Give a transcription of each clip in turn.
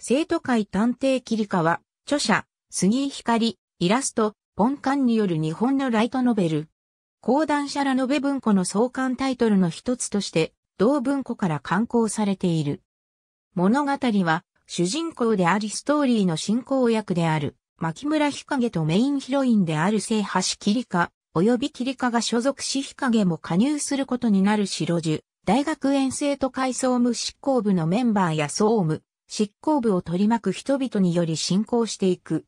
生徒会探偵切り川、著者、杉井光、イラスト、ポンカンによる日本のライトノベル。講談社らの部文庫の創刊タイトルの一つとして、同文庫から刊行されている。物語は、主人公でありストーリーの進行役である、牧村日影とメインヒロインである聖橋桐香、及び桐香が所属し日影も加入することになる白樹、大学園生と会総務執行部のメンバーや総務、執行部を取り巻く人々により進行していく。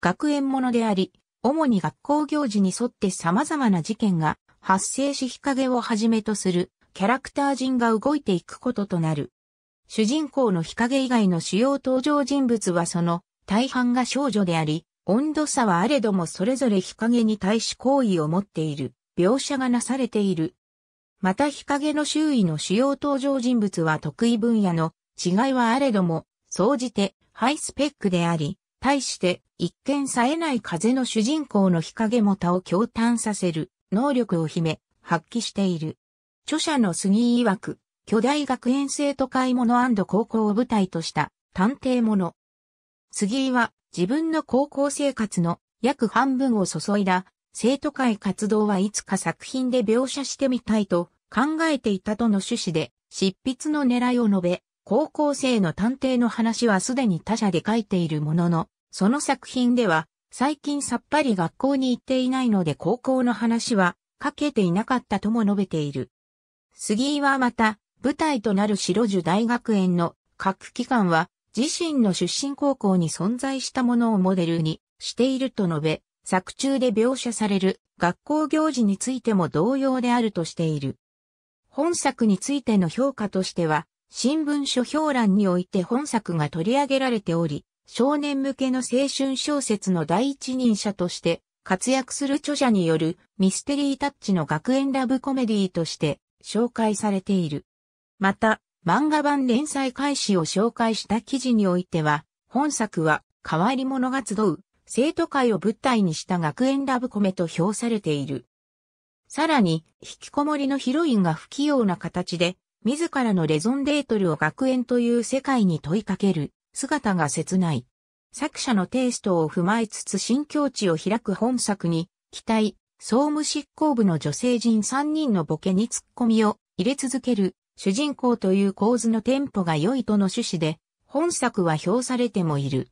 学園ものであり、主に学校行事に沿って様々な事件が発生し日陰をはじめとするキャラクター陣が動いていくこととなる。主人公の日陰以外の主要登場人物はその大半が少女であり、温度差はあれどもそれぞれ日陰に対し好意を持っている描写がなされている。また日陰の周囲の主要登場人物は得意分野の違いはあれども、総じてハイスペックであり、対して一見冴えない風の主人公の日陰もたを驚嘆させる能力を秘め発揮している。著者の杉井曰く、巨大学園生徒会物高校を舞台とした探偵物。杉井は自分の高校生活の約半分を注いだ生徒会活動はいつか作品で描写してみたいと考えていたとの趣旨で執筆の狙いを述べ、高校生の探偵の話はすでに他社で書いているものの、その作品では、最近さっぱり学校に行っていないので高校の話は書けていなかったとも述べている。杉井はまた、舞台となる白樹大学園の各機関は自身の出身高校に存在したものをモデルにしていると述べ、作中で描写される学校行事についても同様であるとしている。本作についての評価としては、新聞書評欄において本作が取り上げられており、少年向けの青春小説の第一人者として活躍する著者によるミステリータッチの学園ラブコメディとして紹介されている。また、漫画版連載開始を紹介した記事においては、本作は変わり者が集う生徒会を舞台にした学園ラブコメと評されている。さらに、引きこもりのヒロインが不器用な形で自らのレゾンデートルを学園という世界に問いかける姿が切ない。作者のテイストを踏まえつつ新境地を開く本作に、期待、総務執行部の女性陣3人のボケに突っ込みを入れ続ける主人公という構図のテンポが良いとの趣旨で、本作は評されてもいる。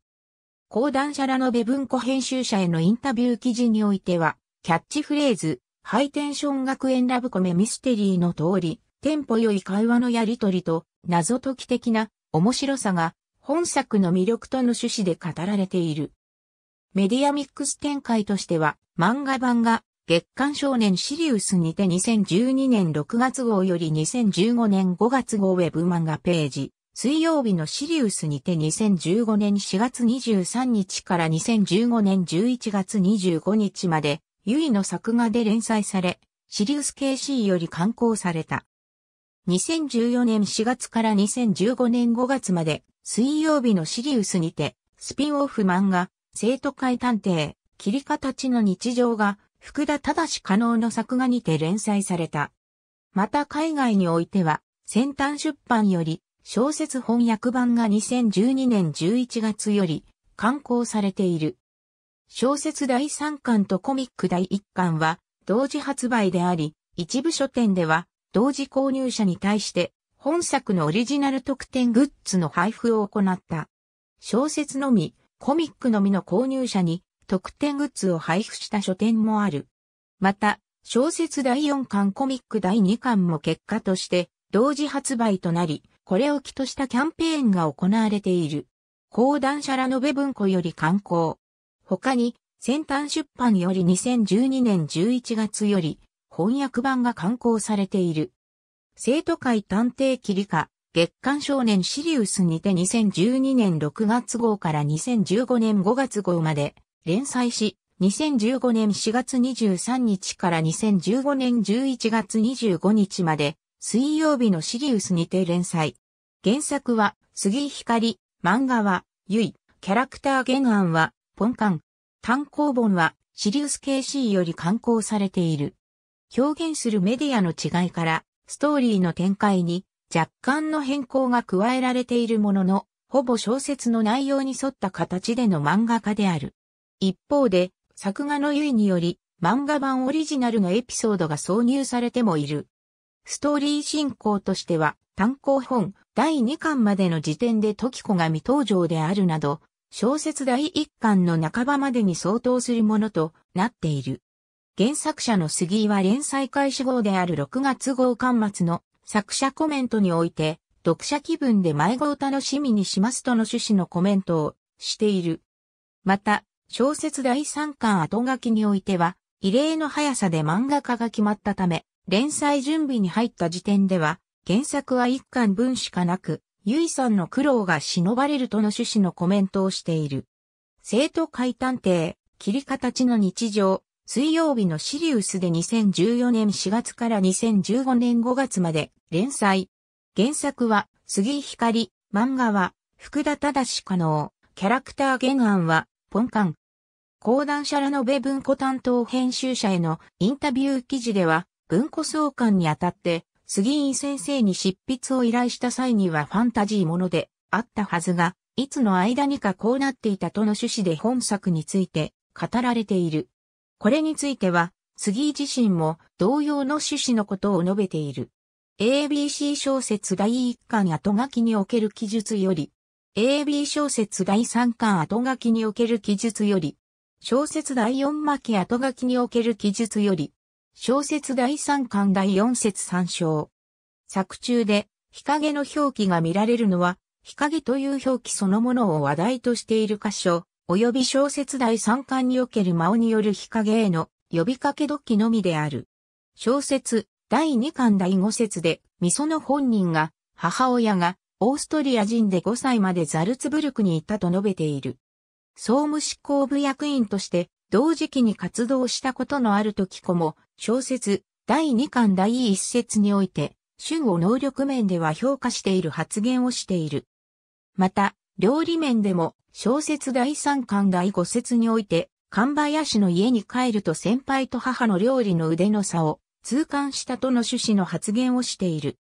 講談社ラノベ文庫編集者へのインタビュー記事においては、キャッチフレーズ、ハイテンション学園ラブコメミステリーの通り、テンポ良い会話のやりとりと、謎解き的な面白さが、本作の魅力との趣旨で語られている。メディアミックス展開としては、漫画版が月刊少年シリウスにて2012年6月号より2015年5月号ウェブ漫画ページ、水曜日のシリウスにて2015年4月23日から2015年11月25日まで、ゆいの作画で連載され、シリウス KC より刊行された。2014年4月から2015年5月まで、水曜日のシリウスにて、スピンオフ漫画、生徒会探偵、切り形の日常が、福田正可能の作画にて連載された。また海外においては、先端出版より、小説翻訳版が2012年11月より、刊行されている。小説第3巻とコミック第1巻は、同時発売であり、一部書店では、同時購入者に対して本作のオリジナル特典グッズの配布を行った。小説のみ、コミックのみの購入者に特典グッズを配布した書店もある。また、小説第4巻コミック第2巻も結果として同時発売となり、これを起としたキャンペーンが行われている。講談社らの部文庫より刊行。他に、先端出版より2012年11月より、翻訳版が刊行されている。生徒会探偵キリカ、月刊少年シリウスにて2012年6月号から2015年5月号まで連載し、2015年4月23日から2015年11月25日まで水曜日のシリウスにて連載。原作は杉光、漫画はゆい、キャラクター原案はポンカン。単行本はシリウス KC より刊行されている。表現するメディアの違いから、ストーリーの展開に若干の変更が加えられているものの、ほぼ小説の内容に沿った形での漫画家である。一方で、作画の優位により、漫画版オリジナルのエピソードが挿入されてもいる。ストーリー進行としては、単行本第2巻までの時点で時子が未登場であるなど、小説第1巻の半ばまでに相当するものとなっている。原作者の杉井は連載開始号である6月号刊末の作者コメントにおいて、読者気分で迷子を楽しみにしますとの趣旨のコメントをしている。また、小説第3巻後書きにおいては、異例の速さで漫画家が決まったため、連載準備に入った時点では、原作は1巻分しかなく、ゆいさんの苦労が忍ばれるとの趣旨のコメントをしている。生徒会探偵、切り形の日常、水曜日のシリウスで2014年4月から2015年5月まで連載。原作は杉光、漫画は福田正可能、キャラクター原案はポンカン。講談社らの米文庫担当編集者へのインタビュー記事では文庫相関にあたって杉井先生に執筆を依頼した際にはファンタジーものであったはずが、いつの間にかこうなっていたとの趣旨で本作について語られている。これについては、杉井自身も同様の趣旨のことを述べている。ABC 小説第1巻後書きにおける記述より、AB 小説第3巻後書きにおける記述より、小説第4巻後書きにおける記述より、小説第3巻第4節参照。作中で、日陰の表記が見られるのは、日陰という表記そのものを話題としている箇所、及び小説第3巻における魔王による日陰への呼びかけ時のみである。小説第2巻第5節で、ミソの本人が、母親が、オーストリア人で5歳までザルツブルクに行ったと述べている。総務執行部役員として、同時期に活動したことのある時子も、小説、第2巻第1節において、春を能力面では評価している発言をしている。また、料理面でも小説第3巻第5節において、神林の家に帰ると先輩と母の料理の腕の差を痛感したとの趣旨の発言をしている。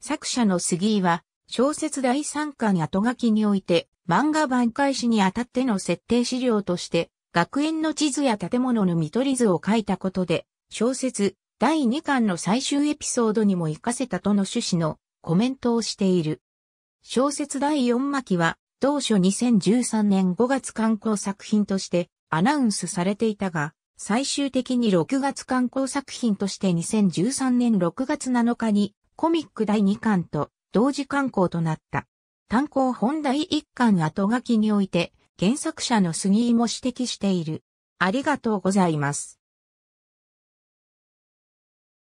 作者の杉井は、小説第3巻後書きにおいて、漫画版開始にあたっての設定資料として、学園の地図や建物の見取り図を書いたことで、小説第2巻の最終エピソードにも活かせたとの趣旨のコメントをしている。小説第4巻は、当初2013年5月刊行作品としてアナウンスされていたが、最終的に6月刊行作品として2013年6月7日にコミック第2巻と同時刊行となった。単行本第1巻後書きにおいて原作者の杉井も指摘している。ありがとうございます。